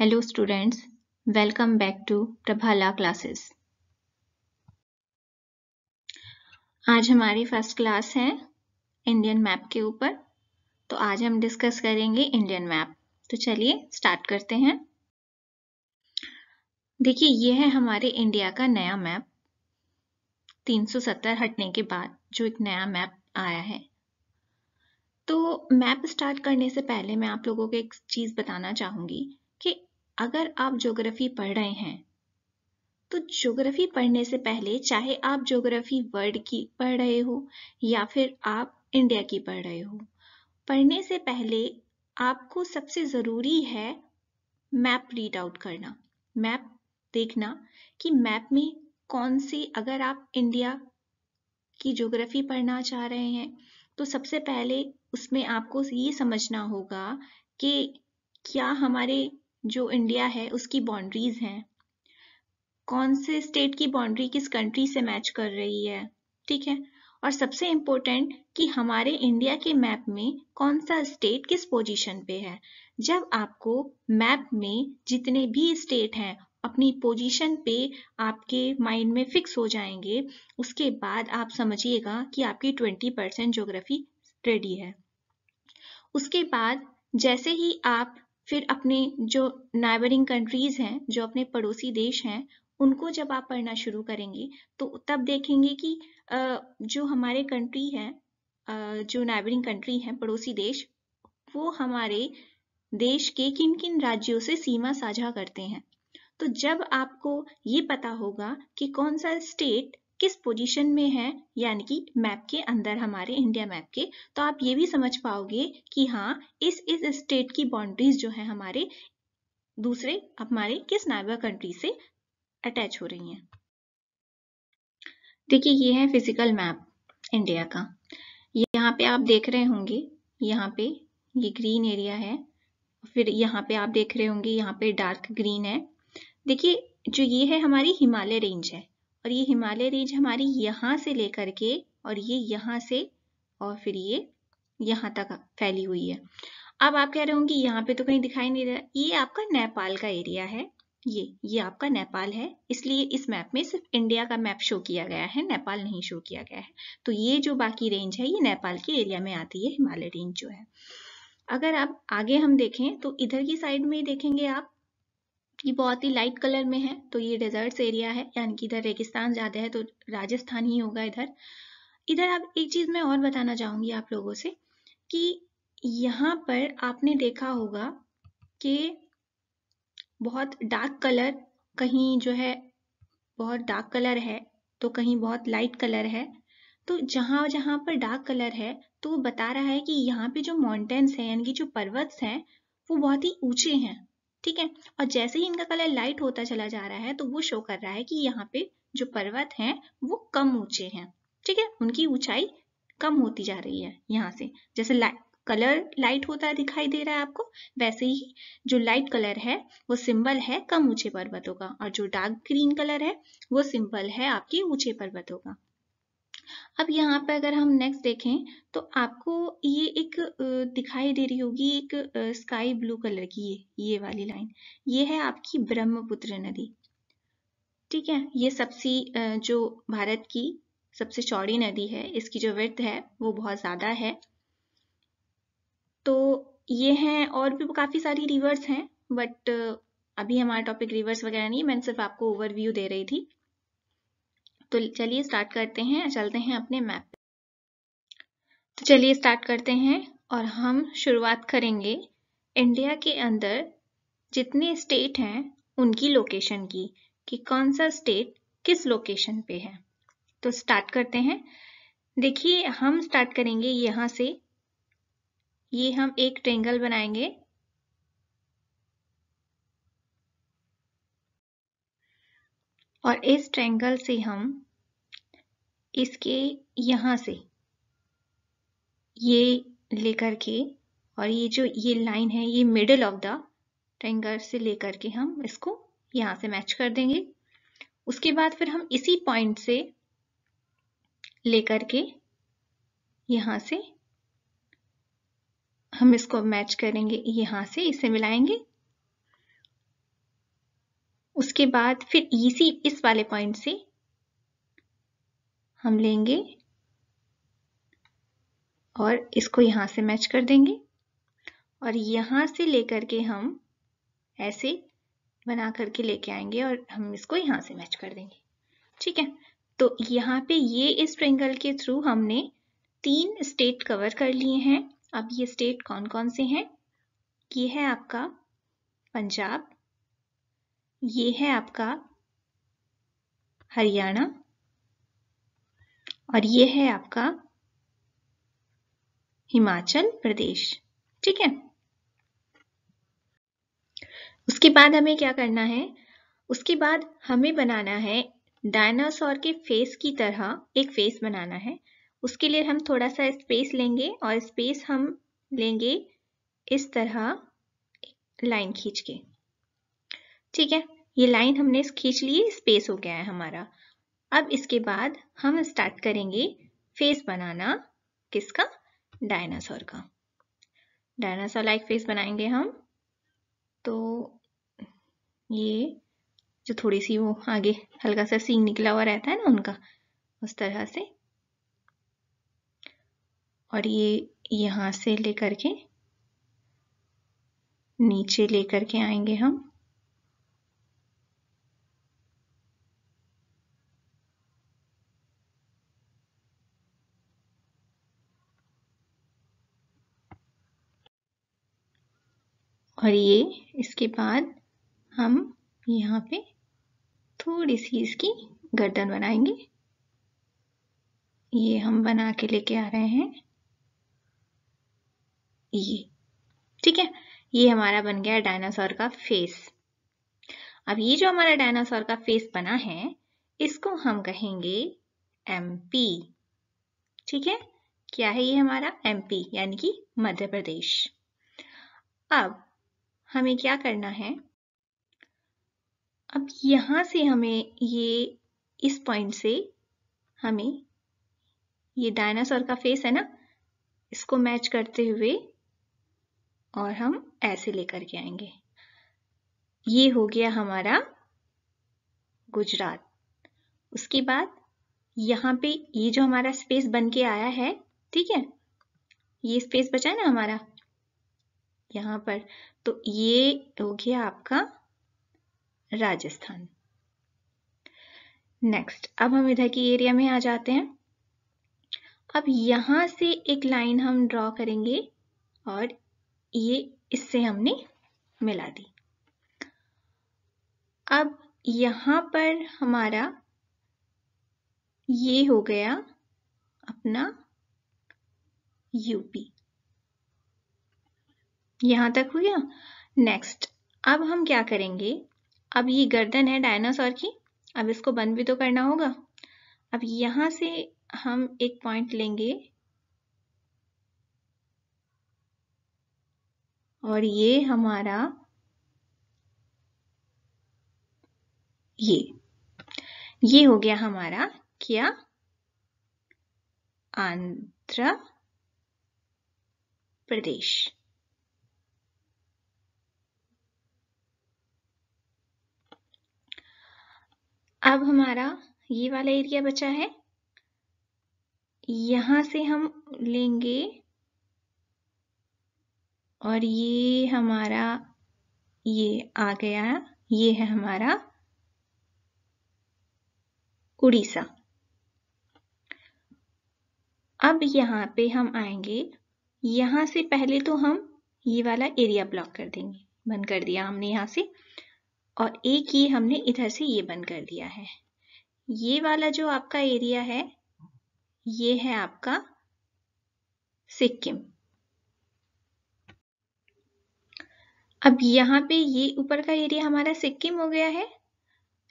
hello students welcome back to Prabhala classes आज हमारी first class है इंडियन मैप के ऊपर तो आज हम डिस्कस करेंगे इंडियन मैप तो चलिए स्टार्ट करते हैं देखिए ये है हमारे इंडिया का नया मैप 370 हटने के बाद जो एक नया मैप आया है तो मैप स्टार्ट करने से पहले मैं आप लोगों को एक चीज़ बताना चाहूंगी कि अगर आप ज्योग्राफी पढ़ रहे हैं तो ज्योग्राफी पढ़ने से पहले चाहे आप ज्योग्राफी वर्ल्ड की पढ़ रहे हो या फिर आप इंडिया की पढ़ रहे हो पढ़ने से पहले आपको सबसे ज़रूरी है मैप रीड आउट करना मैप देखना कि मैप में कौन सी अगर आप इंडिया की ज्योग्राफी पढ़ना चाह रहे हैं तो सबसे पहले उसमें आपको ये समझना होगा कि क्या हमारे जो इंडिया है उसकी बाउंड्रीज हैं कौन से स्टेट की बाउंड्री किस कंट्री से मैच कर रही है ठीक है और सबसे इम्पोर्टेंट कि हमारे इंडिया के मैप में कौन सा स्टेट किस पोजीशन पे है जब आपको मैप में जितने भी स्टेट हैं अपनी पोजीशन पे आपके माइंड में फिक्स हो जाएंगे उसके बाद आप समझिएगा कि आपकी 20 परसेंट जोग्राफी रेडी है उसके बाद जैसे ही आप फिर अपने जो नाइबरिंग कंट्रीज हैं जो अपने पड़ोसी देश हैं उनको जब आप पढ़ना शुरू करेंगे तो तब देखेंगे कि जो हमारे कंट्री है जो नाइबरिंग कंट्री है पड़ोसी देश वो हमारे देश के किन किन राज्यों से सीमा साझा करते हैं तो जब आपको ये पता होगा कि कौन सा स्टेट किस पोजीशन में है यानी कि मैप के अंदर हमारे इंडिया मैप के तो आप ये भी समझ पाओगे कि हाँ इस इस स्टेट की बाउंड्रीज जो है हमारे दूसरे हमारे किस नाइबर कंट्री से अटैच हो रही हैं देखिए ये है फिजिकल मैप इंडिया का यहाँ पे आप देख रहे होंगे यहाँ पे ये ग्रीन एरिया है फिर यहाँ पे आप देख रहे होंगे यहाँ पे डार्क ग्रीन है देखिए जो ये है हमारी हिमालय रेंज है और ये हिमालय रेंज हमारी यहाँ से लेकर के और ये यहाँ से और फिर ये यहाँ तक फैली हुई है अब आप कह रहे होंगे यहाँ पे तो कहीं दिखाई नहीं रहा ये आपका नेपाल का एरिया है ये ये आपका नेपाल है इसलिए इस मैप में सिर्फ इंडिया का मैप शो किया गया है नेपाल नहीं शो किया गया है तो ये जो बाकी रेंज है ये नेपाल के एरिया में आती है हिमालय रेंज जो है अगर आप आगे हम देखें तो इधर की साइड में देखेंगे आप ये बहुत ही लाइट कलर में है तो ये डेजर्ट्स एरिया है यानी कि इधर रेगिस्तान ज़्यादा है तो राजस्थान ही होगा इधर इधर आप एक चीज़ मैं और बताना चाहूंगी आप लोगों से कि यहाँ पर आपने देखा होगा कि बहुत डार्क कलर कहीं जो है बहुत डार्क कलर है तो कहीं बहुत लाइट कलर है तो जहां जहां पर डार्क कलर है तो वो बता रहा है कि यहाँ पे जो माउंटेन्स हैं यानी कि जो पर्वत हैं वो बहुत ही ऊंचे हैं ठीक है और जैसे ही इनका कलर लाइट होता चला जा रहा है तो वो शो कर रहा है कि यहाँ पे जो पर्वत हैं वो कम ऊंचे हैं ठीक है उनकी ऊंचाई कम होती जा रही है यहाँ से जैसे लाइट कलर लाइट होता दिखाई दे रहा है आपको वैसे ही जो लाइट कलर है वो सिंबल है कम ऊंचे पर्वतों का और जो डार्क ग्रीन कलर है वो सिंबल है आपके ऊंचे पर्वतों का अब यहाँ पे अगर हम नेक्स्ट देखें तो आपको ये एक दिखाई दे रही होगी एक स्काई ब्लू कलर की ये ये वाली लाइन ये है आपकी ब्रह्मपुत्र नदी ठीक है ये सबसे जो भारत की सबसे चौड़ी नदी है इसकी जो वृत्त है वो बहुत ज़्यादा है तो ये हैं और भी काफ़ी सारी रिवर्स हैं बट अभी हमारा टॉपिक रिवर्स वगैरह नहीं मैंने सिर्फ आपको ओवरव्यू दे रही थी तो चलिए स्टार्ट करते हैं चलते हैं अपने मैप तो चलिए स्टार्ट करते हैं और हम शुरुआत करेंगे इंडिया के अंदर जितने स्टेट हैं उनकी लोकेशन की कि कौन सा स्टेट किस लोकेशन पे है तो स्टार्ट करते हैं देखिए हम स्टार्ट करेंगे यहां से ये हम एक ट्रेंगल बनाएंगे और इस ट्रेंगल से हम इसके यहाँ से ये लेकर के और ये जो ये लाइन है ये मिडल ऑफ द टेंगर से लेकर के हम इसको यहाँ से मैच कर देंगे उसके बाद फिर हम इसी पॉइंट से लेकर के यहाँ से हम इसको मैच करेंगे यहाँ से इसे मिलाएंगे उसके बाद फिर इसी इस वाले पॉइंट से हम लेंगे और इसको यहाँ से मैच कर देंगे और यहाँ से लेकर के हम ऐसे बना करके लेके आएंगे और हम इसको यहाँ से मैच कर देंगे ठीक है तो यहाँ पे ये इस ट्रेंगल के थ्रू हमने तीन स्टेट कवर कर लिए हैं अब ये स्टेट कौन कौन से हैं ये है आपका पंजाब ये है आपका हरियाणा और ये है आपका हिमाचल प्रदेश ठीक है उसके बाद हमें क्या करना है उसके बाद हमें बनाना है डायनासोर के फेस की तरह एक फेस बनाना है उसके लिए हम थोड़ा सा स्पेस लेंगे और स्पेस हम लेंगे इस तरह लाइन खींच के ठीक है ये लाइन हमने खींच ली स्पेस हो गया है हमारा अब इसके बाद हम स्टार्ट करेंगे फेस बनाना किसका डायनासोर का डायनासोर लाइक फेस बनाएंगे हम तो ये जो थोड़ी सी वो आगे हल्का सा सींग निकला हुआ रहता है ना उनका उस तरह से और ये यहां से लेकर के नीचे लेकर के आएंगे हम और ये इसके बाद हम यहाँ पे थोड़ी सी इसकी गर्दन बनाएंगे ये हम बना के लेके आ रहे हैं ये ठीक है ये हमारा बन गया डायनासोर का फेस अब ये जो हमारा डायनासोर का फेस बना है इसको हम कहेंगे एम ठीक है क्या है ये हमारा एमपी यानी कि मध्य प्रदेश अब हमें क्या करना है अब यहां से हमें ये इस पॉइंट से हमें ये डायनासोर का फेस है ना इसको मैच करते हुए और हम ऐसे लेकर के आएंगे ये हो गया हमारा गुजरात उसके बाद यहाँ पे ये जो हमारा स्पेस बन के आया है ठीक है ये स्पेस बचा ना हमारा यहाँ पर तो ये हो गया आपका राजस्थान नेक्स्ट अब हम इधर की एरिया में आ जाते हैं अब यहां से एक लाइन हम ड्रॉ करेंगे और ये इससे हमने मिला दी अब यहां पर हमारा ये हो गया अपना यूपी यहाँ तक हो गया नेक्स्ट अब हम क्या करेंगे अब ये गर्दन है डायनासोर की अब इसको बंद भी तो करना होगा अब यहाँ से हम एक पॉइंट लेंगे और ये हमारा ये ये हो गया हमारा क्या आंध्र प्रदेश अब हमारा ये वाला एरिया बचा है यहां से हम लेंगे और ये हमारा ये आ गया ये है हमारा उड़ीसा अब यहां पे हम आएंगे यहां से पहले तो हम ये वाला एरिया ब्लॉक कर देंगे बंद कर दिया हमने यहां से और एक ये हमने इधर से ये बंद कर दिया है ये वाला जो आपका एरिया है ये है आपका सिक्किम अब यहाँ पे ये ऊपर का एरिया हमारा सिक्किम हो गया है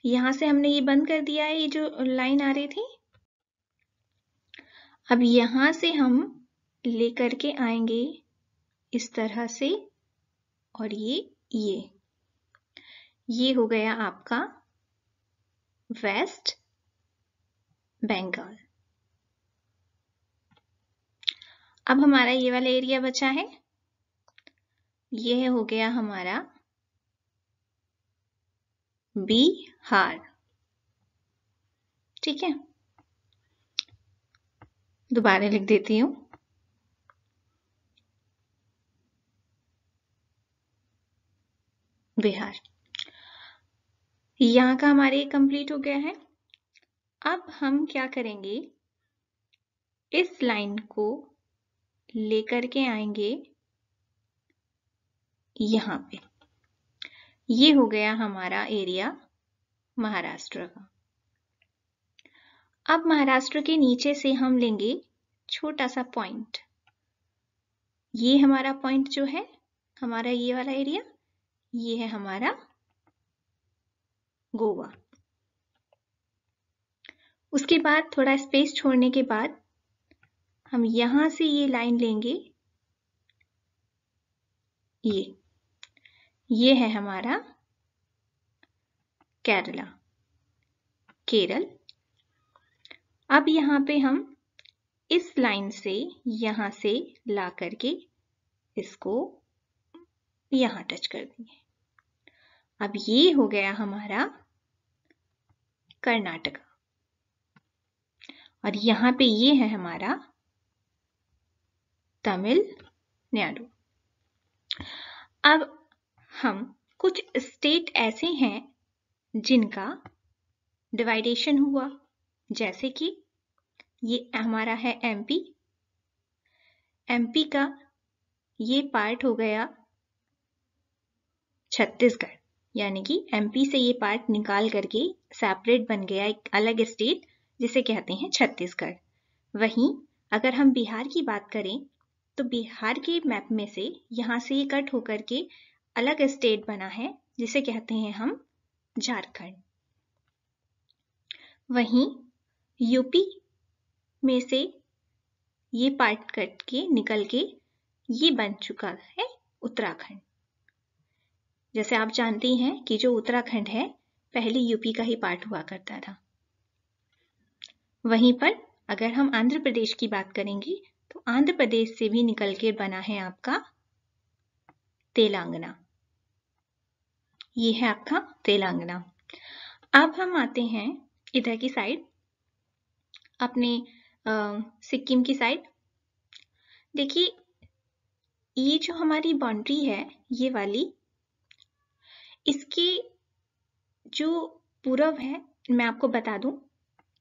यहां से हमने ये बंद कर दिया है ये जो लाइन आ रही थी अब यहां से हम लेकर के आएंगे इस तरह से और ये ये ये हो गया आपका वेस्ट बंगाल अब हमारा ये वाला एरिया बचा है ये हो गया हमारा बिहार ठीक है दोबारा लिख देती हूं बिहार यहाँ का हमारे कंप्लीट हो गया है अब हम क्या करेंगे इस लाइन को लेकर के आएंगे यहाँ पे ये हो गया हमारा एरिया महाराष्ट्र का अब महाराष्ट्र के नीचे से हम लेंगे छोटा सा पॉइंट ये हमारा पॉइंट जो है हमारा ये वाला एरिया ये है हमारा गोवा उसके बाद थोड़ा स्पेस छोड़ने के बाद हम यहां से ये लाइन लेंगे ये ये है हमारा केरला केरल अब यहां पे हम इस लाइन से यहां से ला करके इसको यहां टच कर देंगे अब ये हो गया हमारा कर्नाटका और यहां पे ये है हमारा तमिलनाडु अब हम कुछ स्टेट ऐसे हैं जिनका डिवाइडेशन हुआ जैसे कि ये हमारा है एमपी एमपी का ये पार्ट हो गया छत्तीसगढ़ यानी कि एमपी से ये पार्ट निकाल करके सेपरेट बन गया एक अलग स्टेट जिसे कहते हैं छत्तीसगढ़ वहीं अगर हम बिहार की बात करें तो बिहार के मैप में से यहाँ से ये कट होकर के अलग स्टेट बना है जिसे कहते हैं हम झारखंड वहीं यूपी में से ये पार्ट कट के निकल के ये बन चुका है उत्तराखंड जैसे आप जानती हैं कि जो उत्तराखंड है पहले यूपी का ही पार्ट हुआ करता था वहीं पर अगर हम आंध्र प्रदेश की बात करेंगे तो आंध्र प्रदेश से भी निकल के बना है आपका तेलंगना ये है आपका तेलंगना अब हम आते हैं इधर की साइड अपने सिक्किम की साइड देखिए ये जो हमारी बाउंड्री है ये वाली इसकी जो पूर्व है मैं आपको बता दूं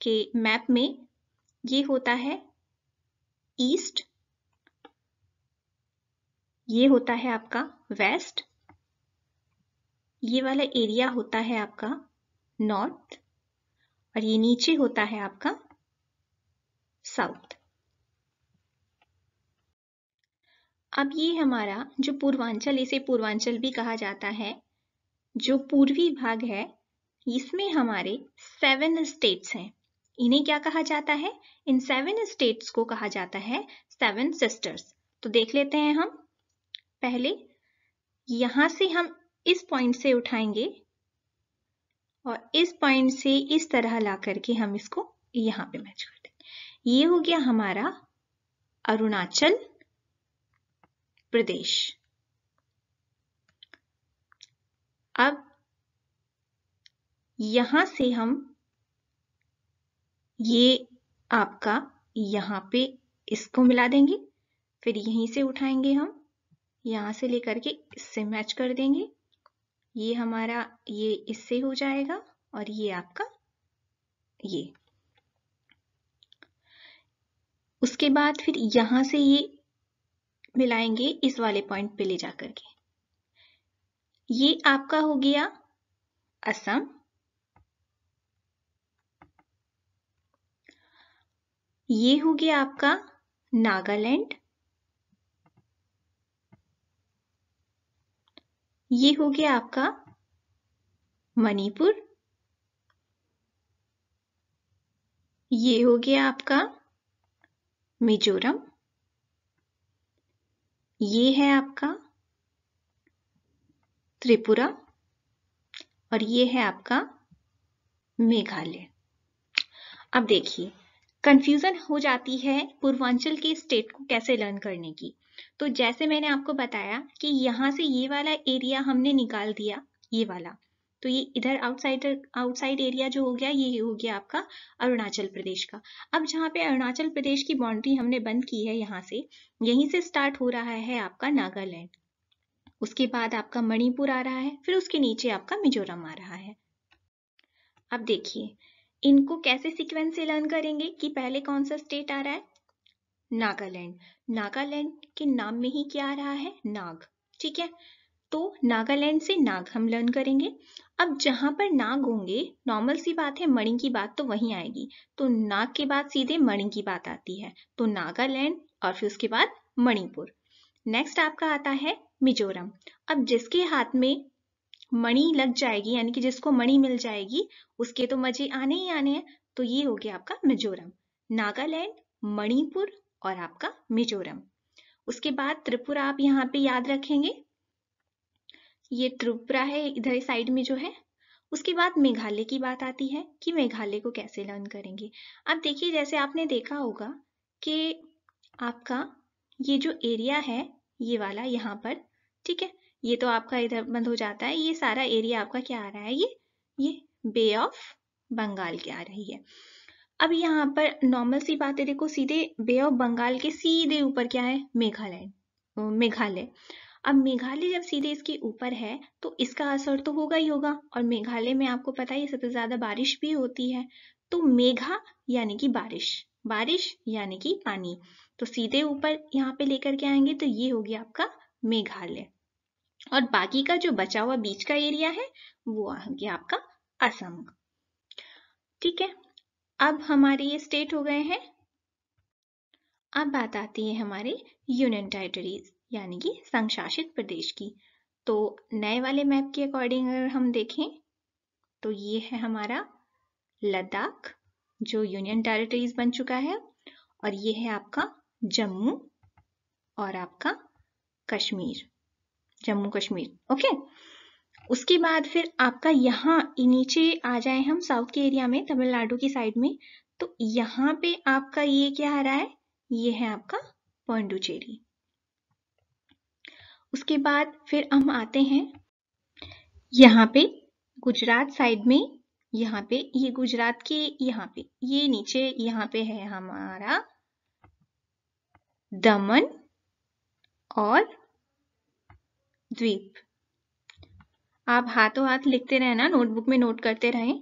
कि मैप में ये होता है ईस्ट ये होता है आपका वेस्ट ये वाला एरिया होता है आपका नॉर्थ और ये नीचे होता है आपका साउथ अब ये हमारा जो पूर्वांचल इसे पूर्वांचल भी कहा जाता है जो पूर्वी भाग है इसमें हमारे सेवन स्टेट्स हैं इन्हें क्या कहा जाता है इन सेवन स्टेट्स को कहा जाता है सेवन सिस्टर्स तो देख लेते हैं हम पहले यहां से हम इस पॉइंट से उठाएंगे और इस पॉइंट से इस तरह ला करके हम इसको यहां पे मैच कर देंगे ये हो गया हमारा अरुणाचल प्रदेश अब यहां से हम ये आपका यहां पे इसको मिला देंगे फिर यहीं से उठाएंगे हम यहां से लेकर के इससे मैच कर देंगे ये हमारा ये इससे हो जाएगा और ये आपका ये उसके बाद फिर यहां से ये मिलाएंगे इस वाले पॉइंट पे ले जाकर के ये आपका हो गया असम ये हो गया आपका नागालैंड ये हो गया आपका मणिपुर ये हो गया आपका मिजोरम ये है आपका त्रिपुरा और ये है आपका मेघालय अब देखिए कंफ्यूजन हो जाती है पूर्वांचल के स्टेट को कैसे लर्न करने की तो जैसे मैंने आपको बताया कि यहां से ये वाला एरिया हमने निकाल दिया ये वाला तो ये इधर आउटसाइड आउटसाइड एरिया जो हो गया ये हो गया आपका अरुणाचल प्रदेश का अब जहां पे अरुणाचल प्रदेश की बाउंड्री हमने बंद की है यहाँ से यहीं से स्टार्ट हो रहा है आपका नागालैंड उसके बाद आपका मणिपुर आ रहा है फिर उसके नीचे आपका मिजोरम आ रहा है अब देखिए इनको कैसे सिक्वेंस से लर्न करेंगे कि पहले कौन सा स्टेट आ रहा है नागालैंड नागालैंड के नाम में ही क्या आ रहा है नाग ठीक है तो नागालैंड से नाग हम लर्न करेंगे अब जहां पर नाग होंगे नॉर्मल सी बात है मणि की बात तो वहीं आएगी तो नाग के बाद सीधे मणि की बात आती है तो नागालैंड और फिर उसके बाद मणिपुर नेक्स्ट आपका आता है मिजोरम अब जिसके हाथ में मणि लग जाएगी यानी कि जिसको मणि मिल जाएगी उसके तो मजे आने ही आने हैं तो ये हो गया आपका मिजोरम नागालैंड मणिपुर और आपका मिजोरम उसके बाद त्रिपुरा आप यहाँ पे याद रखेंगे ये त्रिपुरा है इधर साइड में जो है उसके बाद मेघालय की बात आती है कि मेघालय को कैसे लर्न करेंगे अब देखिए जैसे आपने देखा होगा कि आपका ये जो एरिया है ये वाला यहाँ पर ठीक है ये तो आपका इधर बंद हो जाता है ये सारा एरिया आपका क्या आ रहा है ये ये बे ऑफ बंगाल की आ रही है अब यहाँ पर नॉर्मल सी बात है देखो सीधे बे ऑफ बंगाल के सीधे ऊपर क्या है मेघालय मेघालय अब मेघालय जब सीधे इसके ऊपर है तो इसका असर तो होगा ही होगा और मेघालय में आपको पता है सबसे ज्यादा बारिश भी होती है तो मेघा यानी कि बारिश बारिश यानी कि पानी तो सीधे ऊपर यहाँ पे लेकर के आएंगे तो ये हो गया आपका मेघालय और बाकी का जो बचा हुआ बीच का एरिया है वो आ गया आपका असम ठीक है अब हमारे ये स्टेट हो गए हैं अब बात आती है हमारे यूनियन टेरिटरीज यानी कि संशासित प्रदेश की तो नए वाले मैप के अकॉर्डिंग अगर हम देखें तो ये है हमारा लद्दाख जो यूनियन टेरिटरीज बन चुका है और ये है आपका जम्मू और आपका कश्मीर जम्मू कश्मीर ओके उसके बाद फिर आपका यहाँ नीचे आ जाए हम साउथ के एरिया में तमिलनाडु की साइड में तो यहाँ पे आपका ये क्या आ रहा है ये है आपका पौंडुचेरी उसके बाद फिर हम आते हैं यहाँ पे गुजरात साइड में यहाँ पे ये गुजरात के यहाँ पे ये नीचे यहाँ पे है हमारा दमन और द्वीप आप हाथों हाथ लिखते रहना नोटबुक में नोट करते रहें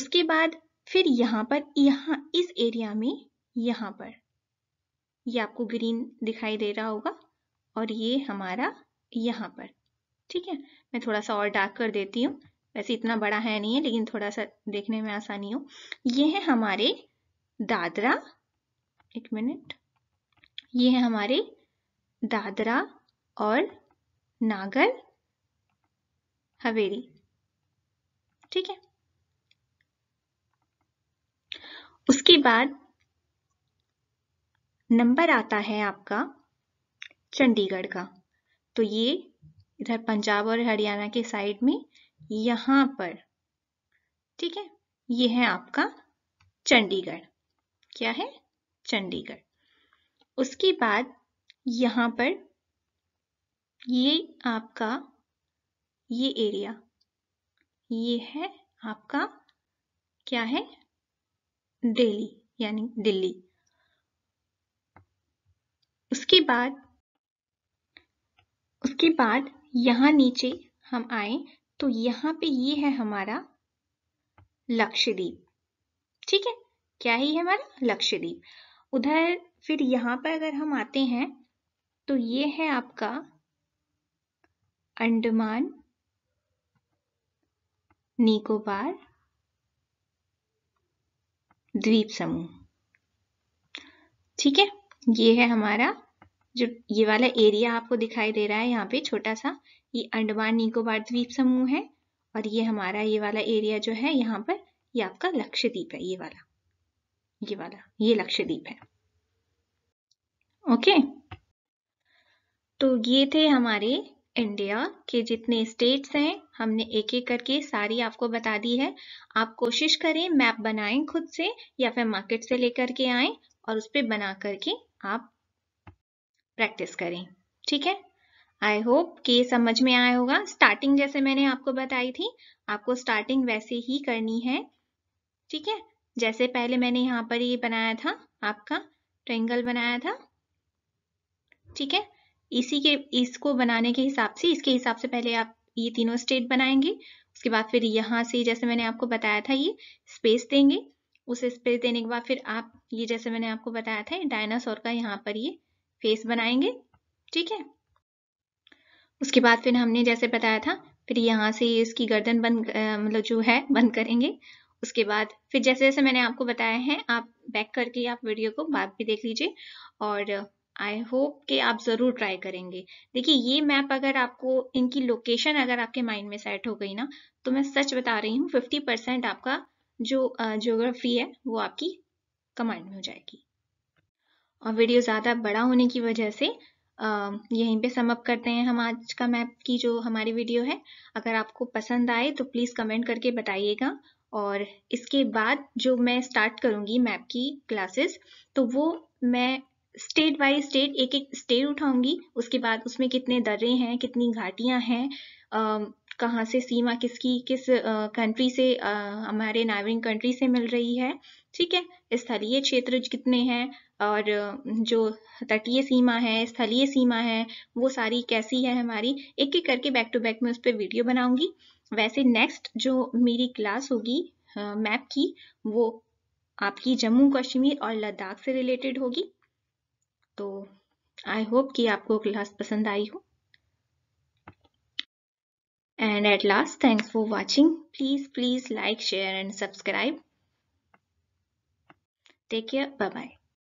उसके बाद फिर यहाँ पर यहाँ इस एरिया में यहाँ पर ये आपको ग्रीन दिखाई दे रहा होगा और ये हमारा यहाँ पर ठीक है मैं थोड़ा सा और डार्क कर देती हूँ वैसे इतना बड़ा है नहीं है लेकिन थोड़ा सा देखने में आसानी हो ये है हमारे दादरा एक मिनट ये है हमारे दादरा और नागर हवेली ठीक है उसके बाद नंबर आता है आपका चंडीगढ़ का तो ये इधर पंजाब और हरियाणा के साइड में यहाँ पर ठीक है ये है आपका चंडीगढ़ क्या है चंडीगढ़ उसके बाद यहां पर ये आपका ये एरिया ये है आपका क्या है दिल्ली यानी दिल्ली उसके बाद उसके बाद यहां नीचे हम आए तो यहाँ पे ये है हमारा लक्षद्वीप ठीक है क्या ही है हमारा लक्षद्वीप उधर फिर यहाँ पर अगर हम आते हैं तो ये है आपका अंडमान निकोबार द्वीप समूह ठीक है ये है हमारा जो ये वाला एरिया आपको दिखाई दे रहा है यहाँ पे छोटा सा ये अंडमान निकोबार द्वीप समूह है और ये हमारा ये वाला एरिया जो है यहाँ पर ये आपका लक्षद्वीप है ये वाला ये वाला ये लक्षद्वीप है ओके तो ये थे हमारे इंडिया के जितने स्टेट्स हैं हमने एक एक करके सारी आपको बता दी है आप कोशिश करें मैप बनाएं खुद से या फिर मार्केट से लेकर के आए और उस पर बना करके आप प्रैक्टिस करें ठीक है आई होप के समझ में आया होगा स्टार्टिंग जैसे मैंने आपको बताई थी आपको स्टार्टिंग वैसे ही करनी है ठीक है जैसे पहले मैंने यहाँ पर ये बनाया था आपका ट्रेंगल बनाया था ठीक है इसी के इसको बनाने के हिसाब से इसके हिसाब से पहले आप ये तीनों स्टेट बनाएंगे उसके बाद फिर यहाँ से जैसे मैंने आपको बताया था ये स्पेस देंगे उस स्पेस देने के बाद फिर आप ये जैसे मैंने आपको बताया था डायनासोर का यहाँ पर ये फेस बनाएंगे ठीक है उसके बाद फिर हमने जैसे बताया था फिर यहाँ से इसकी गर्दन बंद मतलब जो है बंद करेंगे उसके बाद फिर जैसे जैसे मैंने आपको बताया है आप बैक करके आप वीडियो को बाद भी देख लीजिए और आई होप कि आप ज़रूर ट्राई करेंगे देखिए ये मैप अगर आपको इनकी लोकेशन अगर आपके माइंड में सेट हो गई ना तो मैं सच बता रही हूँ फिफ्टी परसेंट आपका जो जोग्राफी है वो आपकी कमांड में हो जाएगी और वीडियो ज़्यादा बड़ा होने की वजह से यहीं पे समअप करते हैं हम आज का मैप की जो हमारी वीडियो है अगर आपको पसंद आए तो प्लीज़ कमेंट करके बताइएगा और इसके बाद जो मैं स्टार्ट करूँगी मैप की क्लासेस तो वो मैं स्टेट बाय स्टेट एक एक स्टेट उठाऊंगी उसके बाद उसमें कितने दर्रे हैं कितनी घाटियां हैं कहाँ से सीमा किसकी किस कंट्री से हमारे नाइबरिंग कंट्री से मिल रही है ठीक है स्थलीय क्षेत्र कितने हैं और जो तटीय सीमा है स्थलीय सीमा है वो सारी कैसी है हमारी एक एक करके बैक टू बैक में उस पर वीडियो बनाऊंगी वैसे नेक्स्ट जो मेरी क्लास होगी मैप की वो आपकी जम्मू कश्मीर और लद्दाख से रिलेटेड होगी तो आई होप कि आपको क्लास पसंद आई हो and at last thanks for watching please please like share and subscribe take care bye bye